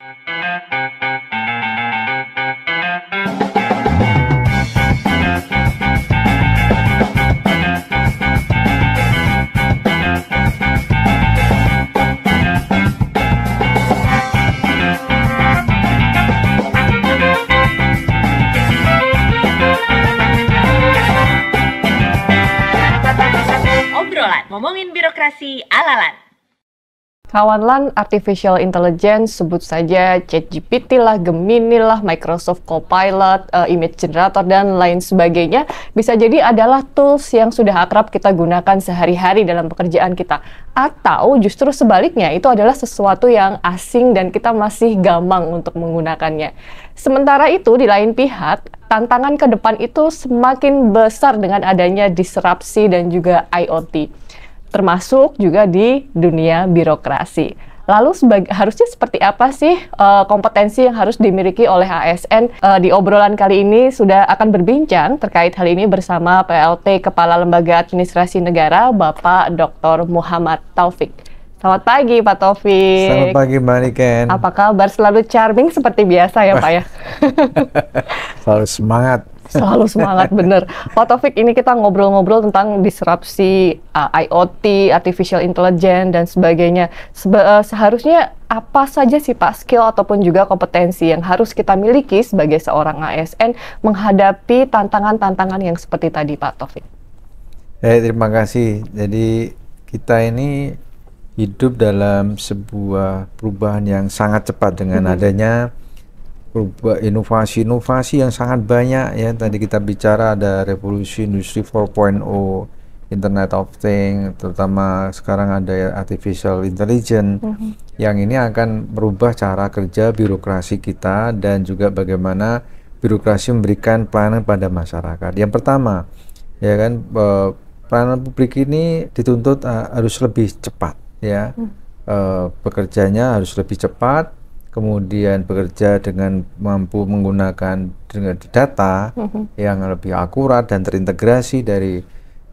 Thank you. Kawanlan artificial intelligence sebut saja ChatGPT lah, Gemini lah, Microsoft Copilot, uh, image generator dan lain sebagainya bisa jadi adalah tools yang sudah akrab kita gunakan sehari-hari dalam pekerjaan kita atau justru sebaliknya itu adalah sesuatu yang asing dan kita masih gamang untuk menggunakannya. Sementara itu di lain pihak tantangan ke depan itu semakin besar dengan adanya disrupsi dan juga IoT termasuk juga di dunia birokrasi. Lalu harusnya seperti apa sih uh, kompetensi yang harus dimiliki oleh ASN? Uh, eh, di obrolan kali ini sudah akan berbincang terkait hal ini bersama PLT Kepala Lembaga Administrasi Negara Bapak Dr. Muhammad Taufik. Selamat pagi Pak Taufik. Selamat pagi Mbak Niken. Apa kabar? Selalu charming seperti biasa ya Pak ya? Selalu semangat. Selalu semangat, bener. Pak Taufik, ini kita ngobrol-ngobrol tentang disrupsi uh, eh, IoT, artificial intelligence, dan sebagainya. Seba uh, eh, seharusnya apa saja sih Pak skill ataupun juga kompetensi yang harus kita miliki sebagai seorang ASN menghadapi tantangan-tantangan yang seperti tadi Pak Taufik? Eh, terima kasih. Jadi kita ini hidup dalam sebuah perubahan yang sangat cepat dengan mm -hmm. adanya perubahan inovasi-inovasi yang sangat banyak ya tadi kita bicara ada revolusi industri 4.0 Internet of Things, terutama sekarang ada ya artificial intelligence, mm -hmm. yang ini akan merubah cara kerja birokrasi kita dan juga bagaimana birokrasi memberikan pelayanan pada masyarakat. Yang pertama, ya kan e, pelayanan publik ini dituntut e, harus lebih cepat, ya mm. uh, bekerjanya harus lebih cepat, kemudian bekerja dengan mampu menggunakan dengan data mm-hmm. yang lebih akurat dan terintegrasi dari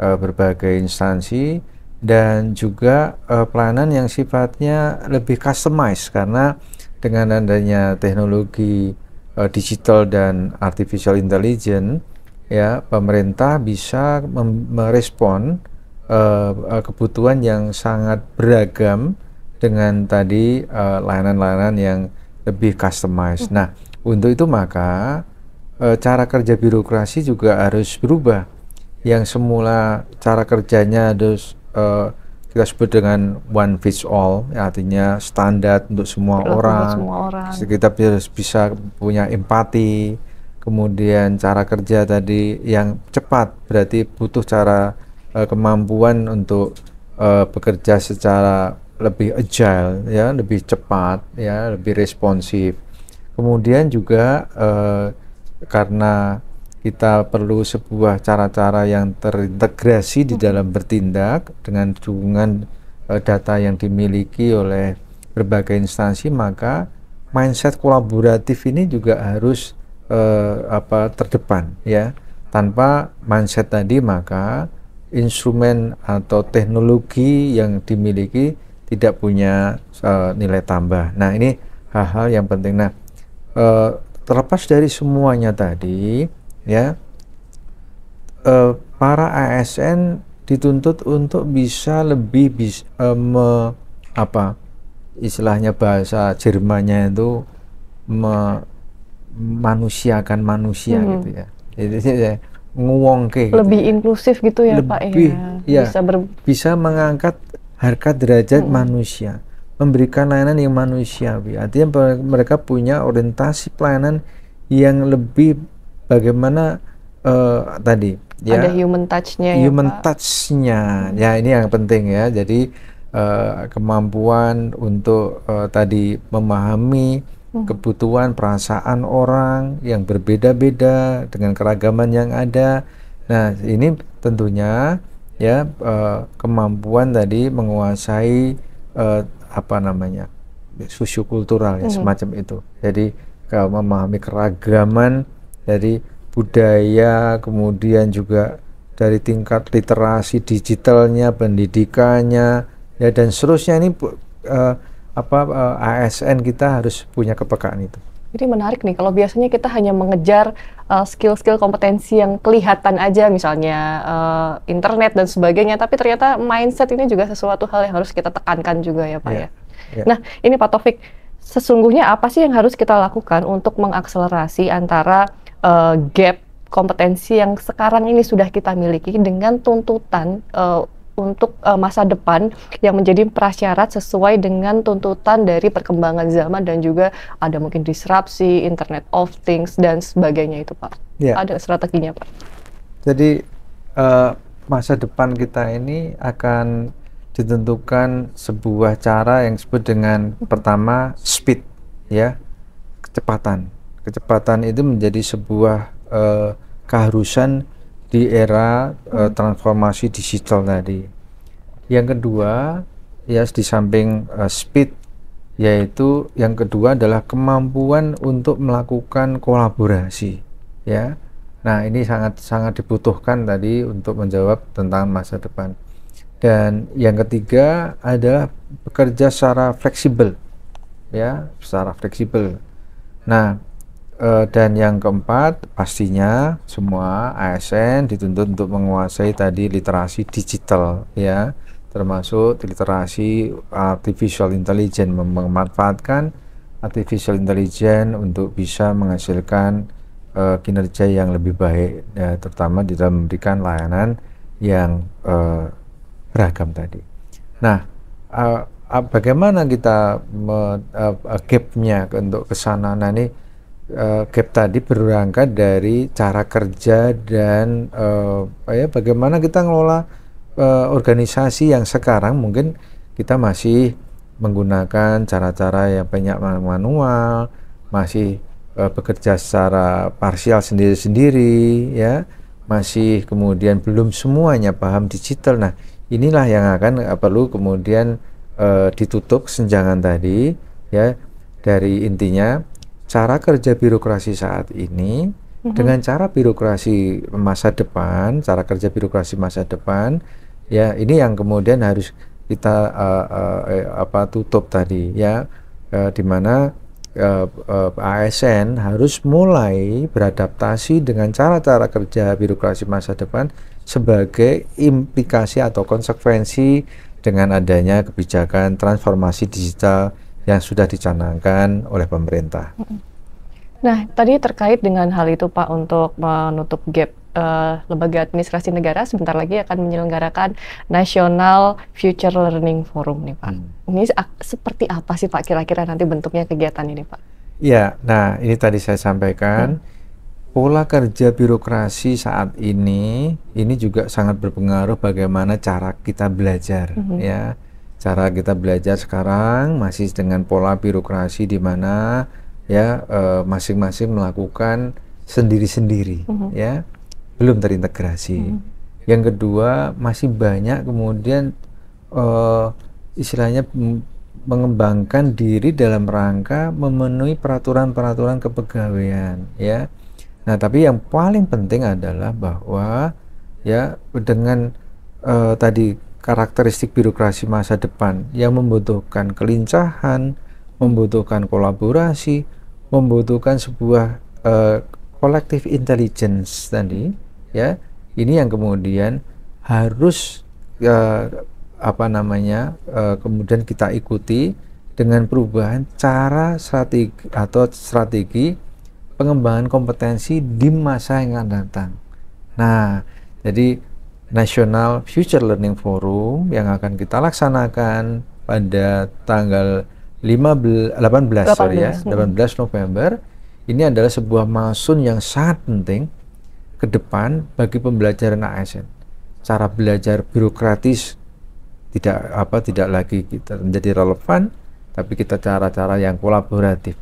uh, berbagai instansi dan juga uh, pelayanan yang sifatnya lebih customized karena dengan adanya teknologi uh, digital dan artificial intelligence ya pemerintah bisa merespon uh, kebutuhan yang sangat beragam dengan tadi uh, layanan-layanan yang lebih customized. Hmm. Nah, untuk itu maka uh, cara kerja birokrasi juga harus berubah. Yang semula cara kerjanya harus uh, kita sebut dengan one fits all, ya artinya standar untuk semua Berlaku orang. Untuk semua orang. Kita harus bisa punya empati. Kemudian cara kerja tadi yang cepat berarti butuh cara uh, kemampuan untuk uh, bekerja secara lebih agile ya lebih cepat ya lebih responsif kemudian juga eh, karena kita perlu sebuah cara-cara yang terintegrasi di dalam bertindak dengan dukungan eh, data yang dimiliki oleh berbagai instansi maka mindset kolaboratif ini juga harus eh, apa terdepan ya tanpa mindset tadi maka instrumen atau teknologi yang dimiliki tidak punya uh, nilai tambah. Nah, ini hal-hal yang penting. Nah, uh, terlepas dari semuanya tadi, ya, uh, para ASN dituntut untuk bisa lebih bis, uh, me, apa istilahnya bahasa Jermannya itu me, manusiakan manusia hmm. gitu ya. Jadi ya, nguwongke. Gitu lebih gitu inklusif gitu ya lebih, Pak ya. ya. Bisa ber bisa mengangkat harkat derajat hmm. manusia memberikan layanan yang manusiawi artinya mereka punya orientasi pelayanan yang lebih bagaimana uh, tadi ya ada human touch-nya ya, human ya, touch-nya hmm. ya ini yang penting ya jadi uh, kemampuan untuk uh, tadi memahami hmm. kebutuhan perasaan orang yang berbeda-beda dengan keragaman yang ada nah ini tentunya ya uh, kemampuan tadi menguasai uh, apa namanya susu kultural ya mm -hmm. semacam itu jadi kalau memahami keragaman dari budaya kemudian juga dari tingkat literasi digitalnya pendidikannya ya dan seterusnya ini uh, apa uh, ASN kita harus punya kepekaan itu ini menarik nih, kalau biasanya kita hanya mengejar eh, skill-skill uh, kompetensi yang kelihatan aja, misalnya uh, internet dan sebagainya, tapi ternyata mindset ini juga sesuatu hal yang harus kita tekankan juga ya Pak yeah. ya. Yeah. Nah ini Pak Taufik, sesungguhnya apa sih yang harus kita lakukan untuk mengakselerasi antara uh, gap kompetensi yang sekarang ini sudah kita miliki dengan tuntutan uh, untuk uh, masa depan yang menjadi prasyarat sesuai dengan tuntutan dari perkembangan zaman dan juga ada mungkin disrupsi, Internet of Things dan sebagainya itu Pak. Ya. Ada strateginya Pak. Jadi uh, masa depan kita ini akan ditentukan sebuah cara yang disebut dengan pertama speed ya kecepatan kecepatan itu menjadi sebuah uh, keharusan di era uh, transformasi digital tadi. Yang kedua, ya di samping uh, speed yaitu yang kedua adalah kemampuan untuk melakukan kolaborasi ya. Nah, ini sangat sangat dibutuhkan tadi untuk menjawab tentang masa depan. Dan yang ketiga adalah bekerja secara fleksibel ya, secara fleksibel. Nah, Eh, dan yang keempat, pastinya semua ASN dituntut untuk menguasai tadi literasi digital ya, termasuk literasi artificial intelligence memanfaatkan artificial intelligence untuk bisa menghasilkan uh, kinerja yang lebih baik ya, terutama di dalam memberikan layanan yang uh, beragam tadi. Nah, uh, uh, bagaimana kita uh, uh, gapnya untuk kesana? Nah ini uh, Cap tadi berangkat dari cara kerja dan uh, ya bagaimana kita ngelola uh, organisasi yang sekarang mungkin kita masih menggunakan cara-cara yang banyak manual, masih uh, bekerja secara parsial sendiri-sendiri, ya, masih kemudian belum semuanya paham digital. Nah, inilah yang akan perlu kemudian uh, ditutup senjangan tadi, ya, dari intinya cara kerja birokrasi saat ini mhm. dengan cara birokrasi masa depan, cara kerja birokrasi masa depan, ya ini yang kemudian harus kita uh, uh, eh, apa tutup tadi ya, uh, di mana uh, uh, ASN harus mulai beradaptasi dengan cara-cara kerja birokrasi masa depan sebagai implikasi atau konsekuensi dengan adanya kebijakan transformasi digital yang sudah dicanangkan oleh pemerintah. Nah, tadi terkait dengan hal itu Pak untuk menutup gap uh, lembaga administrasi negara sebentar lagi akan menyelenggarakan National Future Learning Forum nih Pak. Hmm. Ini seperti apa sih Pak kira-kira nanti bentuknya kegiatan ini Pak? Ya, nah ini tadi saya sampaikan hmm. pola kerja birokrasi saat ini ini juga sangat berpengaruh bagaimana cara kita belajar hmm. ya cara kita belajar sekarang masih dengan pola birokrasi di mana ya eh, masing-masing e, melakukan sendiri-sendiri mm-hmm. ya belum terintegrasi. Mm-hmm. Yang kedua masih banyak kemudian e, istilahnya mengembangkan diri dalam rangka memenuhi peraturan-peraturan kepegawaian ya. Nah, tapi yang paling penting adalah bahwa ya dengan uh, tadi karakteristik birokrasi masa depan yang membutuhkan kelincahan, membutuhkan kolaborasi, membutuhkan sebuah uh, intelligence tadi, ya. Ini yang kemudian harus uh, apa namanya? Uh, kemudian kita ikuti dengan perubahan cara strategi atau strategi pengembangan kompetensi di masa yang akan datang. Nah, jadi National Future Learning Forum yang akan kita laksanakan pada tanggal 15 18, 18 sorry ya, 18 hmm. November. Ini adalah sebuah masun yang sangat penting ke depan bagi pembelajaran ASN. Cara belajar birokratis tidak apa tidak lagi kita menjadi relevan tapi kita cara-cara yang kolaboratif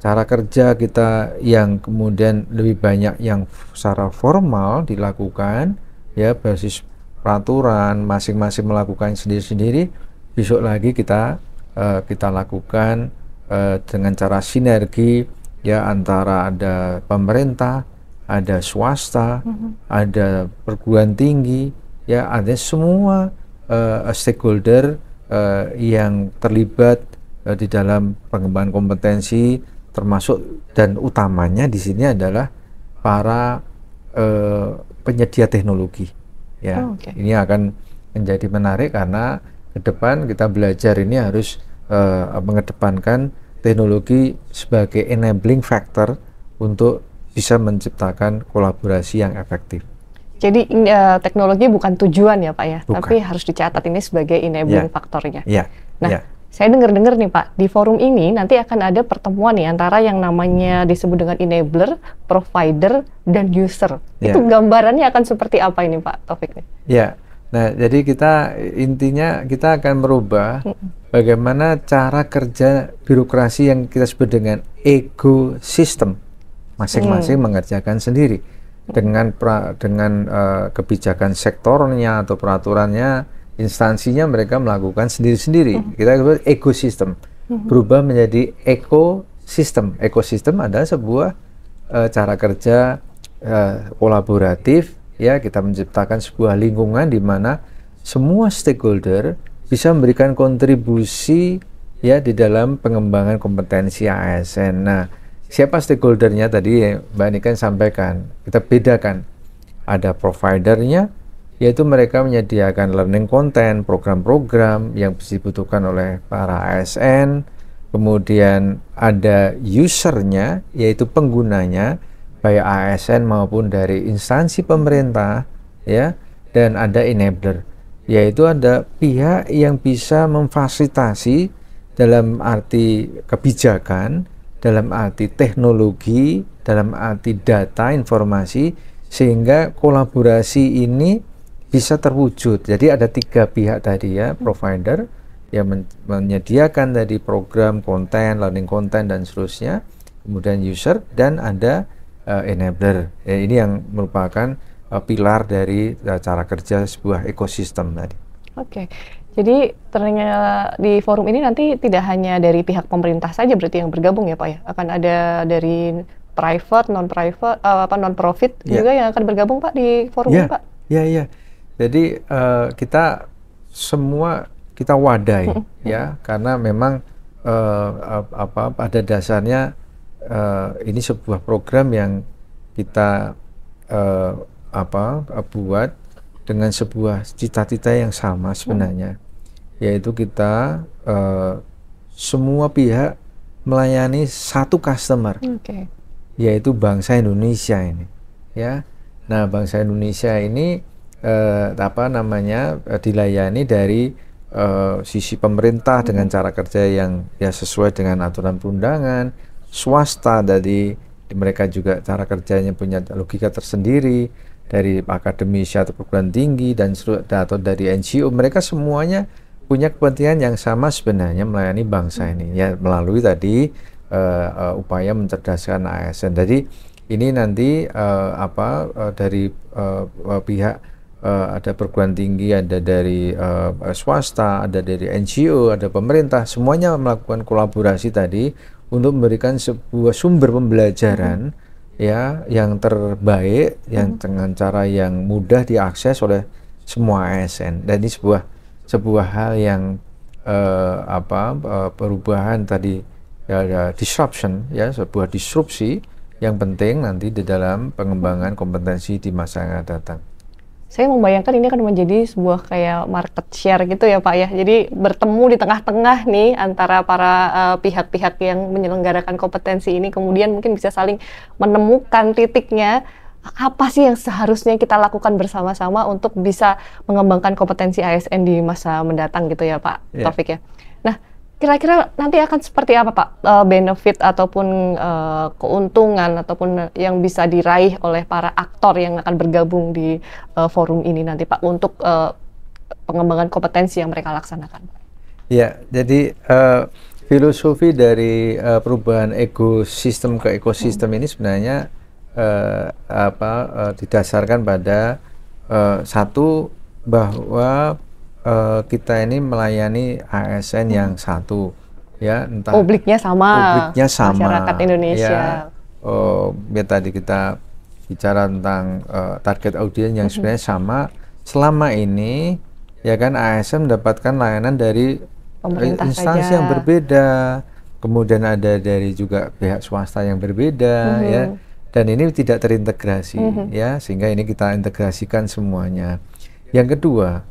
cara kerja kita yang kemudian lebih banyak yang secara formal dilakukan ya basis peraturan masing-masing melakukan sendiri-sendiri besok lagi kita uh, kita lakukan uh, dengan cara sinergi ya antara ada pemerintah ada swasta mm-hmm. ada perguruan tinggi ya ada semua uh, stakeholder uh, yang terlibat uh, di dalam pengembangan kompetensi termasuk dan utamanya di sini adalah para uh, penyedia teknologi. Ya, oh, okay. ini akan menjadi menarik karena ke depan kita belajar ini harus uh, mengedepankan teknologi sebagai enabling factor untuk bisa menciptakan kolaborasi yang efektif. Jadi uh, teknologi bukan tujuan ya Pak ya, bukan. tapi harus dicatat ini sebagai enabling yeah. faktornya. Yeah. Nah, ya saya dengar-dengar nih Pak, di forum ini nanti akan ada pertemuan nih antara yang namanya disebut dengan enabler, provider, dan user. Yeah. Itu gambarannya akan seperti apa ini Pak Taufik? Ya, yeah. nah jadi kita intinya kita akan merubah mm -mm. bagaimana cara kerja birokrasi yang kita sebut dengan ego system masing-masing mm. mengerjakan sendiri mm. dengan pra, dengan uh, kebijakan sektornya atau peraturannya instansinya mereka melakukan sendiri-sendiri. Hmm. Kita sebut ekosistem. Hmm. Berubah menjadi ekosistem. Ekosistem adalah sebuah uh, cara kerja uh, kolaboratif ya, kita menciptakan sebuah lingkungan di mana semua stakeholder bisa memberikan kontribusi ya di dalam pengembangan kompetensi ASN. Nah, siapa stakeholdernya tadi ya, Mbak Niken sampaikan. Kita bedakan. Ada providernya, yaitu mereka menyediakan learning content, program-program yang dibutuhkan oleh para ASN, kemudian ada usernya, yaitu penggunanya, baik ASN maupun dari instansi pemerintah, ya, dan ada enabler, yaitu ada pihak yang bisa memfasilitasi dalam arti kebijakan, dalam arti teknologi, dalam arti data informasi, sehingga kolaborasi ini bisa terwujud. Jadi ada tiga pihak tadi ya, hmm. provider yang men menyediakan tadi program, konten, learning konten dan seterusnya, kemudian user dan ada uh, enabler. Ya, ini yang merupakan uh, pilar dari uh, cara kerja sebuah ekosistem tadi. Oke. Okay. Jadi ternyata di forum ini nanti tidak hanya dari pihak pemerintah saja berarti yang bergabung ya Pak ya. Akan ada dari private, non private uh, apa non profit yeah. juga yang akan bergabung Pak di forum yeah. ini ya. Pak. Iya, yeah, iya. Yeah. Jadi uh, kita semua kita wadai ya karena memang uh, apa pada dasarnya uh, ini sebuah program yang kita uh, apa buat dengan sebuah cita-cita yang sama sebenarnya mm. yaitu kita uh, semua pihak melayani satu customer okay. yaitu bangsa Indonesia ini ya nah bangsa Indonesia ini eh, apa namanya eh, dilayani dari eh, sisi pemerintah dengan cara kerja yang ya sesuai dengan aturan perundangan, swasta dari mereka juga cara kerjanya punya logika tersendiri dari akademisi atau perguruan tinggi dan atau dari NGO mereka semuanya punya kepentingan yang sama sebenarnya melayani bangsa ini ya melalui tadi uh, uh, upaya mencerdaskan ASN. Jadi ini nanti uh, apa uh, dari uh, pihak uh, ada perguruan tinggi, ada dari uh, swasta, ada dari NGO, ada pemerintah, semuanya melakukan kolaborasi tadi untuk memberikan sebuah sumber pembelajaran mm-hmm. ya yang terbaik, mm-hmm. yang dengan cara yang mudah diakses oleh semua ASN. Dan ini sebuah sebuah hal yang uh, apa uh, perubahan tadi ya, ya disruption ya sebuah disrupsi yang penting nanti di dalam pengembangan kompetensi di masa yang akan datang saya membayangkan ini akan menjadi sebuah kayak market share gitu ya Pak ya. Jadi bertemu di tengah-tengah nih antara para eh, pihak-pihak uh, yang menyelenggarakan kompetensi ini kemudian mungkin bisa saling menemukan titiknya apa sih yang seharusnya kita lakukan bersama-sama untuk bisa mengembangkan kompetensi ASN di masa mendatang gitu ya Pak yeah. Taufik ya. Nah, Kira-kira nanti akan seperti apa Pak uh, benefit ataupun uh, keuntungan ataupun yang bisa diraih oleh para aktor yang akan bergabung di uh, forum ini nanti Pak untuk uh, pengembangan kompetensi yang mereka laksanakan? Ya, jadi uh, filosofi dari uh, perubahan ekosistem ke ekosistem hmm. ini sebenarnya uh, apa uh, didasarkan pada uh, satu bahwa uh, kita ini melayani ASN hmm. yang satu ya entah publiknya sama publiknya sama masyarakat Indonesia ya, uh, ya tadi kita bicara tentang uh, target audiens yang hmm. sebenarnya sama selama ini ya kan ASN mendapatkan layanan dari Pemerintah instansi saja. yang berbeda kemudian ada dari juga pihak swasta yang berbeda -hmm. ya dan ini tidak terintegrasi mm -hmm. ya sehingga ini kita integrasikan semuanya yang kedua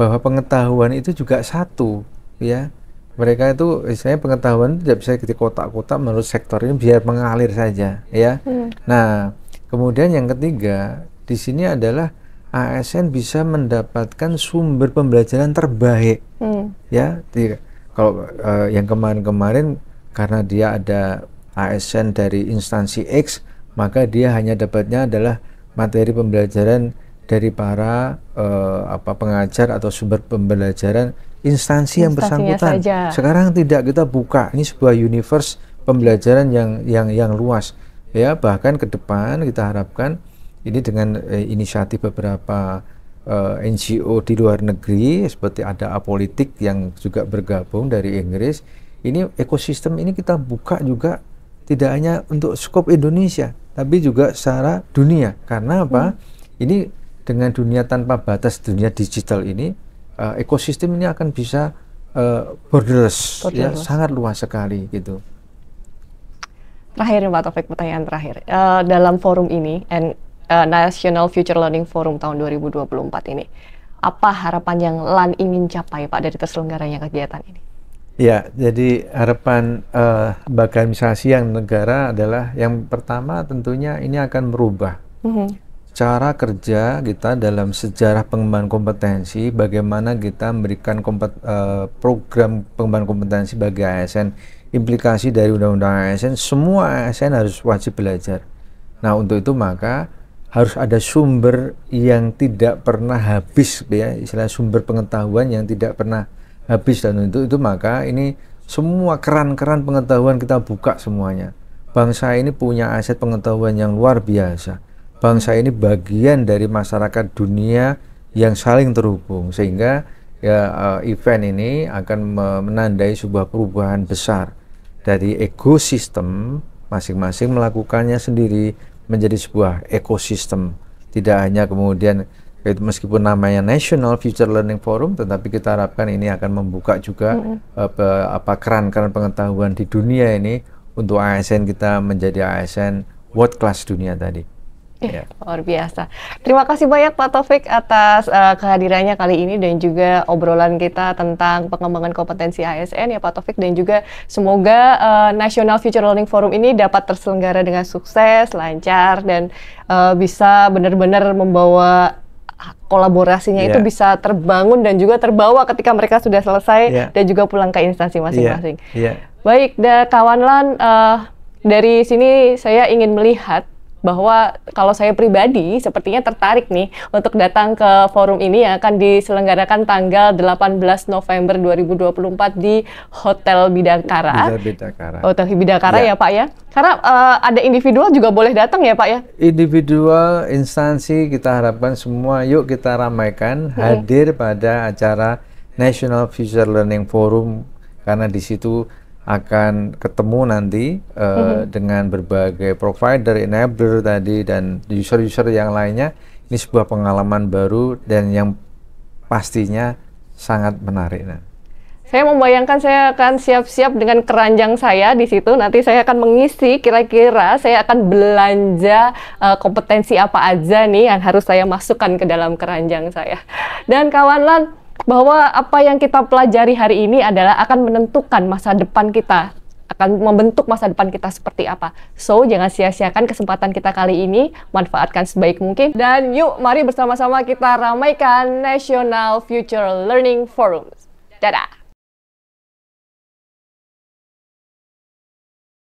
bahwa pengetahuan itu juga satu ya mereka itu misalnya pengetahuan tidak bisa di kotak-kotak menurut sektornya biar mengalir saja ya hmm. nah kemudian yang ketiga di sini adalah ASN bisa mendapatkan sumber pembelajaran terbaik hmm. ya di, kalau uh, yang kemarin-kemarin karena dia ada ASN dari instansi X maka dia hanya dapatnya adalah materi pembelajaran dari para uh, apa pengajar atau sumber pembelajaran instansi yang bersangkutan. Saja. Sekarang tidak kita buka ini sebuah universe pembelajaran yang yang yang luas ya bahkan ke depan kita harapkan ini dengan eh, inisiatif beberapa eh, NGO di luar negeri seperti ada apolitik yang juga bergabung dari Inggris ini ekosistem ini kita buka juga tidak hanya untuk skop Indonesia tapi juga secara dunia karena apa hmm. ini dengan dunia tanpa batas dunia digital ini uh, ekosistem ini akan bisa uh, eh, borderless, borderless ya sangat luas sekali gitu. Terakhir Pak Taufik pertanyaan terakhir uh, dalam forum ini and uh, National Future Learning Forum tahun 2024 ini apa harapan yang LAN ingin capai Pak dari terselenggaranya kegiatan ini? Ya, jadi harapan uh, bagaimisasi yang negara adalah yang pertama tentunya ini akan merubah mm -hmm cara kerja kita dalam sejarah pengembangan kompetensi, bagaimana kita memberikan kompet, uh, program pengembangan kompetensi bagi ASN, implikasi dari undang-undang ASN, semua ASN harus wajib belajar. Nah untuk itu maka harus ada sumber yang tidak pernah habis, ya istilah sumber pengetahuan yang tidak pernah habis dan untuk itu maka ini semua keran-keran pengetahuan kita buka semuanya. Bangsa ini punya aset pengetahuan yang luar biasa bangsa ini bagian dari masyarakat dunia yang saling terhubung sehingga ya eh, event ini akan menandai sebuah perubahan besar dari ekosistem masing-masing melakukannya sendiri menjadi sebuah ekosistem tidak hanya kemudian itu eh, meskipun namanya National Future Learning Forum tetapi kita harapkan ini akan membuka juga mm-hmm. apa keran-keran pengetahuan di dunia ini untuk ASN kita menjadi ASN world class dunia tadi. Yeah. Luar biasa. Terima kasih banyak Pak Taufik atas uh, kehadirannya kali ini dan juga obrolan kita tentang pengembangan kompetensi ASN ya Pak Taufik dan juga semoga uh, National Future Learning Forum ini dapat terselenggara dengan sukses, lancar dan uh, bisa benar-benar membawa kolaborasinya yeah. itu iya. bisa terbangun dan juga terbawa ketika mereka sudah selesai yeah. dan juga pulang ke instansi iya. masing-masing. Yeah. Yeah. Baik, da, kawan Lan uh, dari sini saya ingin melihat bahwa kalau saya pribadi sepertinya tertarik nih untuk datang ke forum ini yang akan diselenggarakan tanggal 18 November 2024 di Hotel Bidakara. Hotel Bidakara. Hotel Bidakara ya. ya Pak ya. Karena uh, ada individual juga boleh datang ya Pak ya. Individual, instansi kita harapkan semua yuk kita ramaikan hmm. hadir pada acara National Future Learning Forum karena di situ akan ketemu nanti uh, mm -hmm. dengan berbagai provider, enabler tadi dan user-user yang lainnya. Ini sebuah pengalaman baru dan yang pastinya sangat menarik. Nah. Saya membayangkan saya akan siap-siap dengan keranjang saya di situ. Nanti saya akan mengisi kira-kira saya akan belanja uh, kompetensi apa aja nih yang harus saya masukkan ke dalam keranjang saya. Dan kawan Lan, bahwa apa yang kita pelajari hari ini adalah akan menentukan masa depan kita akan membentuk masa depan kita seperti apa. So, jangan sia-siakan kesempatan kita kali ini, manfaatkan sebaik mungkin. Dan yuk, mari bersama-sama kita ramaikan National Future Learning Forum. Dadah!